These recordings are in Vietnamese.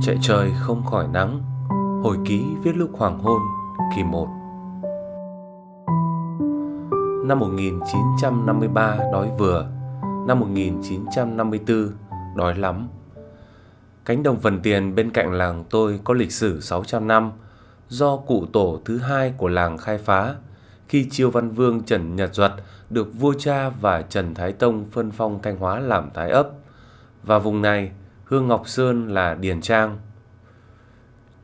Chạy trời không khỏi nắng Hồi ký viết lúc hoàng hôn Kỳ 1 Năm 1953 đói vừa Năm 1954 đói lắm Cánh đồng phần tiền bên cạnh làng tôi có lịch sử 600 năm do cụ tổ thứ hai của làng khai phá khi Chiêu Văn Vương Trần Nhật Duật được vua cha và Trần Thái Tông phân phong Thanh Hóa làm thái ấp. Và vùng này – Hương Ngọc Sơn là Điền Trang.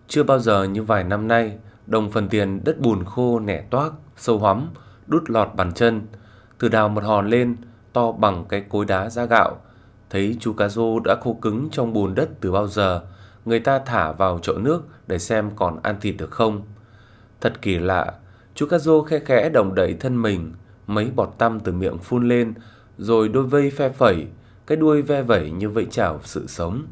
Chưa bao giờ như vài năm nay, đồng phần tiền đất bùn khô nẻ toác, sâu hóm, đút lọt bàn chân. Từ đào một hòn lên, to bằng cái cối đá ra gạo. Thấy chú cá rô đã khô cứng trong bùn đất từ bao giờ, người ta thả vào chậu nước để xem còn ăn thịt được không. Thật kỳ lạ, chú cá rô khe khẽ đồng đẩy thân mình, mấy bọt tăm từ miệng phun lên, rồi đôi vây phe phẩy, cái đuôi ve vẩy như vẫy chảo sự sống.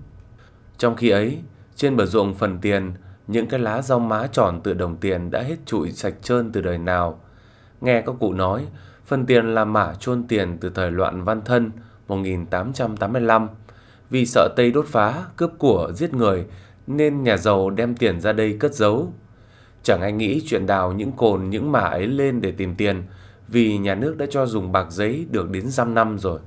Trong khi ấy, trên bờ ruộng phần tiền, những cái lá rau má tròn tự đồng tiền đã hết trụi sạch trơn từ đời nào. Nghe các cụ nói, phần tiền là mả chôn tiền từ thời loạn văn thân 1885. Vì sợ Tây đốt phá, cướp của, giết người, nên nhà giàu đem tiền ra đây cất giấu. Chẳng ai nghĩ chuyện đào những cồn những mả ấy lên để tìm tiền, vì nhà nước đã cho dùng bạc giấy được đến dăm năm rồi.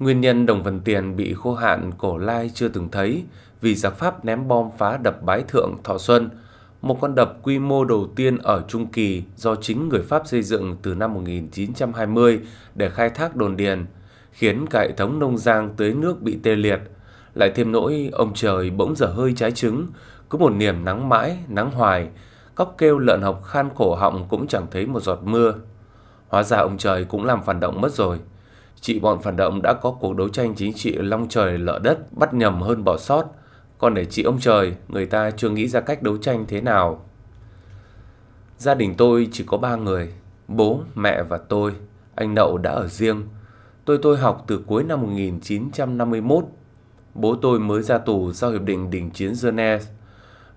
Nguyên nhân đồng vần tiền bị khô hạn cổ lai chưa từng thấy vì giặc Pháp ném bom phá đập Bái Thượng Thọ Xuân, một con đập quy mô đầu tiên ở Trung Kỳ do chính người Pháp xây dựng từ năm 1920 để khai thác đồn điền, khiến cả hệ thống nông giang tới nước bị tê liệt. Lại thêm nỗi ông trời bỗng dở hơi trái trứng, cứ một niềm nắng mãi, nắng hoài, cóc kêu lợn học khan khổ họng cũng chẳng thấy một giọt mưa. Hóa ra ông trời cũng làm phản động mất rồi chị bọn phản động đã có cuộc đấu tranh chính trị long trời lở đất bắt nhầm hơn bỏ sót. Còn để chị ông trời, người ta chưa nghĩ ra cách đấu tranh thế nào. Gia đình tôi chỉ có ba người, bố, mẹ và tôi. Anh đậu đã ở riêng. Tôi tôi học từ cuối năm 1951. Bố tôi mới ra tù sau Hiệp định Đình Chiến genève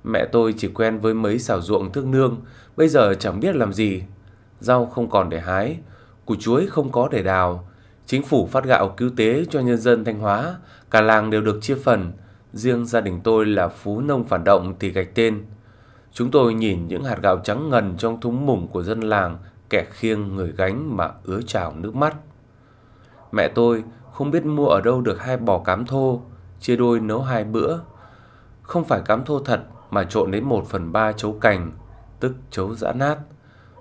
Mẹ tôi chỉ quen với mấy xảo ruộng thương nương, bây giờ chẳng biết làm gì. Rau không còn để hái, củ chuối không có để đào, Chính phủ phát gạo cứu tế cho nhân dân Thanh Hóa, cả làng đều được chia phần, riêng gia đình tôi là phú nông phản động thì gạch tên. Chúng tôi nhìn những hạt gạo trắng ngần trong thúng mùng của dân làng, kẻ khiêng người gánh mà ứa trào nước mắt. Mẹ tôi không biết mua ở đâu được hai bò cám thô, chia đôi nấu hai bữa. Không phải cám thô thật mà trộn đến một phần ba chấu cành, tức chấu giã nát.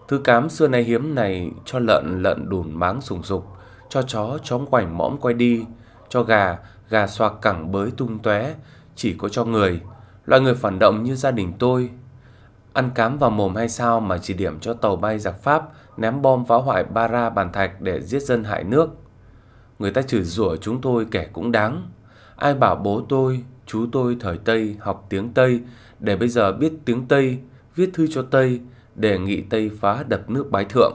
Thứ cám xưa nay hiếm này cho lợn lợn đùn máng sùng sục, cho chó chó quảnh mõm quay đi, cho gà gà xoa cẳng bới tung tóe, chỉ có cho người, loại người phản động như gia đình tôi. Ăn cám vào mồm hay sao mà chỉ điểm cho tàu bay giặc Pháp ném bom phá hoại bara bàn thạch để giết dân hại nước. Người ta chửi rủa chúng tôi kẻ cũng đáng. Ai bảo bố tôi, chú tôi thời Tây học tiếng Tây để bây giờ biết tiếng Tây, viết thư cho Tây, đề nghị Tây phá đập nước bái thượng.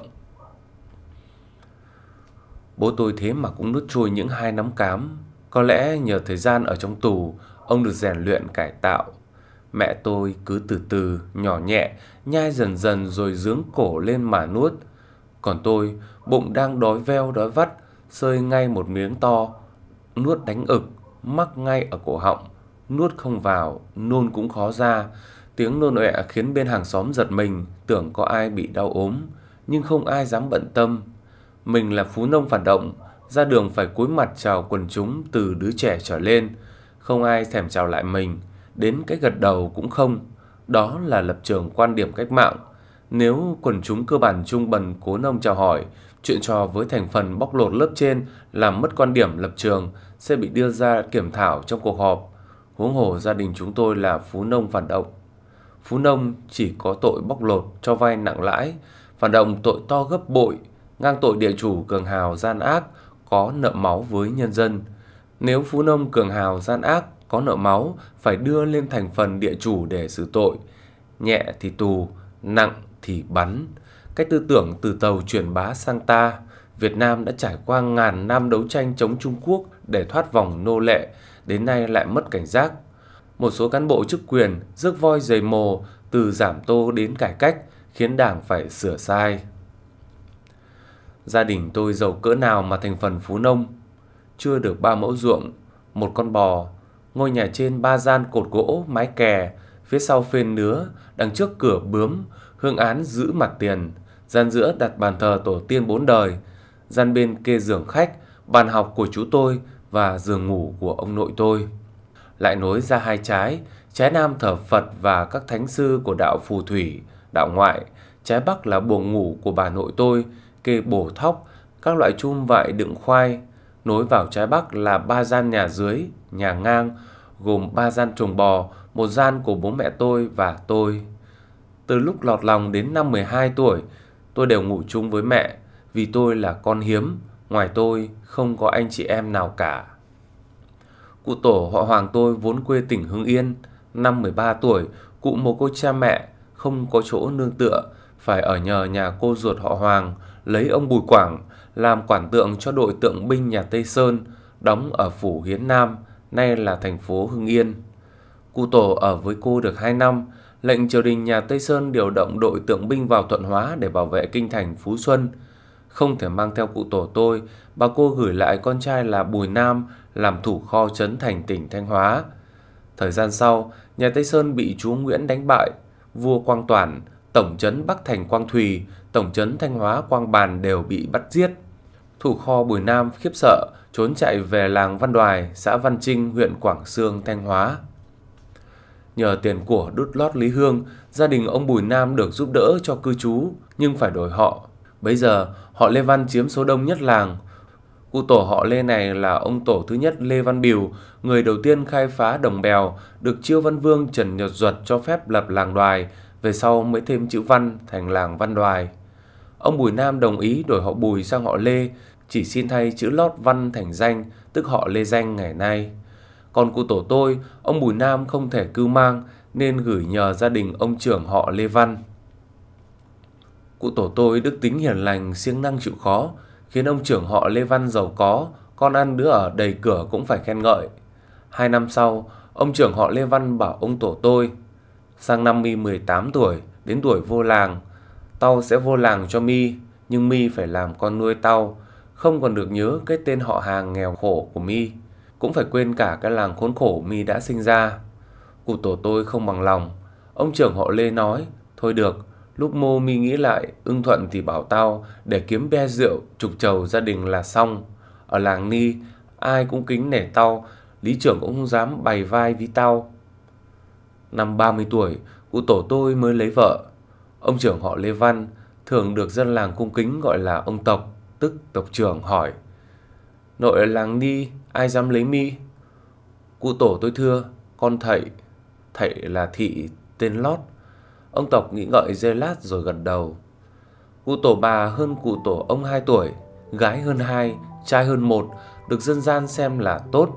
Bố tôi thế mà cũng nuốt trôi những hai nắm cám. Có lẽ nhờ thời gian ở trong tù, ông được rèn luyện cải tạo. Mẹ tôi cứ từ từ, nhỏ nhẹ, nhai dần dần rồi dướng cổ lên mà nuốt. Còn tôi, bụng đang đói veo đói vắt, sơi ngay một miếng to, nuốt đánh ực, mắc ngay ở cổ họng, nuốt không vào, nôn cũng khó ra. Tiếng nôn ọe khiến bên hàng xóm giật mình, tưởng có ai bị đau ốm, nhưng không ai dám bận tâm mình là phú nông phản động, ra đường phải cúi mặt chào quần chúng từ đứa trẻ trở lên, không ai thèm chào lại mình, đến cái gật đầu cũng không. Đó là lập trường quan điểm cách mạng. Nếu quần chúng cơ bản trung bần cố nông chào hỏi, chuyện trò với thành phần bóc lột lớp trên làm mất quan điểm lập trường sẽ bị đưa ra kiểm thảo trong cuộc họp. Huống hồ gia đình chúng tôi là phú nông phản động. Phú nông chỉ có tội bóc lột cho vay nặng lãi, phản động tội to gấp bội, ngang tội địa chủ cường hào gian ác, có nợ máu với nhân dân. Nếu phú nông cường hào gian ác, có nợ máu, phải đưa lên thành phần địa chủ để xử tội. Nhẹ thì tù, nặng thì bắn. Cái tư tưởng từ tàu chuyển bá sang ta, Việt Nam đã trải qua ngàn năm đấu tranh chống Trung Quốc để thoát vòng nô lệ, đến nay lại mất cảnh giác. Một số cán bộ chức quyền rước voi dày mồ từ giảm tô đến cải cách khiến đảng phải sửa sai. Gia đình tôi giàu cỡ nào mà thành phần phú nông. Chưa được ba mẫu ruộng, một con bò, ngôi nhà trên ba gian cột gỗ, mái kè, phía sau phên nứa, đằng trước cửa bướm, hương án giữ mặt tiền, gian giữa đặt bàn thờ tổ tiên bốn đời, gian bên kê giường khách, bàn học của chú tôi và giường ngủ của ông nội tôi. Lại nối ra hai trái, trái nam thờ Phật và các thánh sư của đạo phù thủy, đạo ngoại, trái bắc là buồng ngủ của bà nội tôi, kê bổ thóc, các loại chum vại đựng khoai. Nối vào trái bắc là ba gian nhà dưới, nhà ngang, gồm ba gian trồng bò, một gian của bố mẹ tôi và tôi. Từ lúc lọt lòng đến năm 12 tuổi, tôi đều ngủ chung với mẹ vì tôi là con hiếm, ngoài tôi không có anh chị em nào cả. Cụ tổ họ hoàng tôi vốn quê tỉnh Hưng Yên, năm 13 tuổi, cụ mồ côi cha mẹ, không có chỗ nương tựa, phải ở nhờ nhà cô ruột họ Hoàng lấy ông Bùi Quảng làm quản tượng cho đội tượng binh nhà Tây Sơn đóng ở phủ Hiến Nam, nay là thành phố Hưng Yên. Cụ Tổ ở với cô được 2 năm, lệnh triều đình nhà Tây Sơn điều động đội tượng binh vào Thuận Hóa để bảo vệ kinh thành Phú Xuân. Không thể mang theo cụ tổ tôi, bà cô gửi lại con trai là Bùi Nam làm thủ kho trấn thành tỉnh Thanh Hóa. Thời gian sau, nhà Tây Sơn bị chúa Nguyễn đánh bại, vua Quang Toản tổng trấn Bắc Thành Quang Thùy, tổng trấn Thanh Hóa Quang Bàn đều bị bắt giết. Thủ kho Bùi Nam khiếp sợ, trốn chạy về làng Văn Đoài, xã Văn Trinh, huyện Quảng Sương, Thanh Hóa. Nhờ tiền của đút lót Lý Hương, gia đình ông Bùi Nam được giúp đỡ cho cư trú, nhưng phải đổi họ. Bây giờ, họ Lê Văn chiếm số đông nhất làng. Cụ tổ họ Lê này là ông tổ thứ nhất Lê Văn Biểu, người đầu tiên khai phá đồng bèo, được Chiêu Văn Vương Trần Nhật Duật cho phép lập làng đoài, về sau mới thêm chữ Văn thành làng Văn Đoài. Ông Bùi Nam đồng ý đổi họ Bùi sang họ Lê, chỉ xin thay chữ lót Văn thành danh, tức họ Lê Danh ngày nay. Còn cụ tổ tôi, ông Bùi Nam không thể cư mang nên gửi nhờ gia đình ông trưởng họ Lê Văn. Cụ tổ tôi đức tính hiền lành, siêng năng chịu khó, khiến ông trưởng họ Lê Văn giàu có, con ăn đứa ở đầy cửa cũng phải khen ngợi. Hai năm sau, ông trưởng họ Lê Văn bảo ông tổ tôi Sang năm Mi 18 tuổi, đến tuổi vô làng, Tao sẽ vô làng cho Mi, nhưng Mi phải làm con nuôi Tao, không còn được nhớ cái tên họ hàng nghèo khổ của Mi, cũng phải quên cả cái làng khốn khổ Mi đã sinh ra. Cụ tổ tôi không bằng lòng, ông trưởng họ Lê nói, thôi được, lúc mô Mi nghĩ lại, ưng thuận thì bảo tao để kiếm be rượu, trục trầu gia đình là xong. Ở làng Ni, ai cũng kính nể tao, lý trưởng cũng không dám bày vai với tao, Năm 30 tuổi, cụ tổ tôi mới lấy vợ. Ông trưởng họ Lê Văn, thường được dân làng cung kính gọi là ông tộc, tức tộc trưởng hỏi. Nội ở làng đi ai dám lấy mi? Cụ tổ tôi thưa, con thầy, thầy là thị tên lót. Ông tộc nghĩ ngợi dây lát rồi gật đầu. Cụ tổ bà hơn cụ tổ ông 2 tuổi, gái hơn 2, trai hơn 1, được dân gian xem là tốt.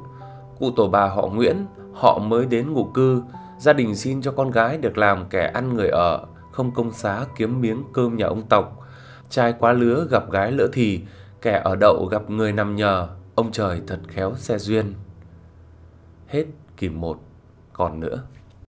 Cụ tổ bà họ Nguyễn, họ mới đến ngụ cư, Gia đình xin cho con gái được làm kẻ ăn người ở, không công xá kiếm miếng cơm nhà ông tộc. Trai quá lứa gặp gái lỡ thì, kẻ ở đậu gặp người nằm nhờ, ông trời thật khéo xe duyên. Hết kỳ 1, còn nữa.